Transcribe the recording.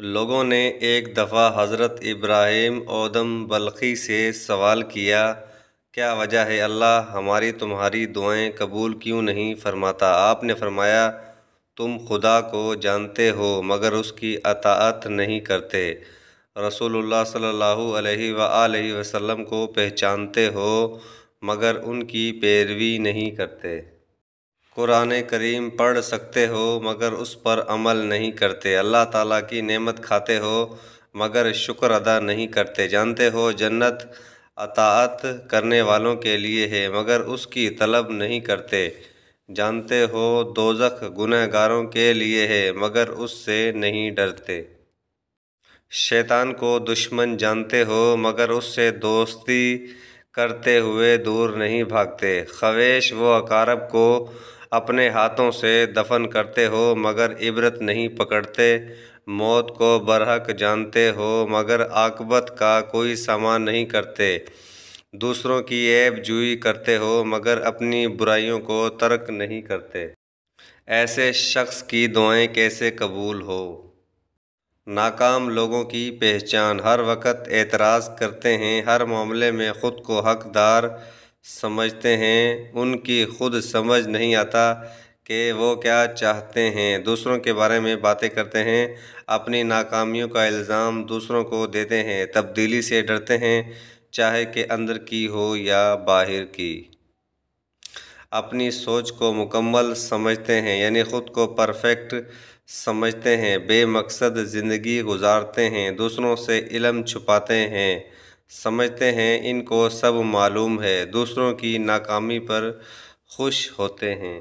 लोगों ने एक दफ़ा हज़रत इब्राहिम ओदम बल्खी से सवाल किया क्या वजह है अल्लाह हमारी तुम्हारी दुआएं कबूल क्यों नहीं फरमाता आपने फरमाया तुम खुदा को जानते हो मगर उसकी अतात नहीं करते रसूलुल्लाह सल्लल्लाहु अलैहि वसल्लम को पहचानते हो मगर उनकी पैरवी नहीं करते कुरान करीम पढ़ सकते हो मगर उस पर अमल नहीं करते अल्लाह ताला की नेमत खाते हो मगर शुक्र अदा नहीं करते जानते हो जन्नत अतात करने वालों के लिए है मगर उसकी तलब नहीं करते जानते हो दोजख गुनहगारों के लिए है मगर उससे नहीं डरते शैतान को दुश्मन जानते हो मगर उससे दोस्ती करते हुए दूर नहीं भागते खवेश व अकारब को अपने हाथों से दफन करते हो मगर इबरत नहीं पकड़ते मौत को बरहक जानते हो मगर आकबत का कोई सामान नहीं करते दूसरों की ऐब जुई करते हो मगर अपनी बुराइयों को तर्क नहीं करते ऐसे शख्स की दुआएं कैसे कबूल हो नाकाम लोगों की पहचान हर वक्त एतराज़ करते हैं हर मामले में ख़ुद को हकदार समझते हैं उनकी खुद समझ नहीं आता कि वो क्या चाहते हैं दूसरों के बारे में बातें करते हैं अपनी नाकामियों का इल्ज़ाम दूसरों को देते हैं तब्दीली से डरते हैं चाहे कि अंदर की हो या बाहर की अपनी सोच को मुकम्मल समझते हैं यानी ख़ुद को परफेक्ट समझते हैं बेमकसद ज़िंदगी गुजारते हैं दूसरों से इलम छुपाते हैं समझते हैं इनको सब मालूम है दूसरों की नाकामी पर खुश होते हैं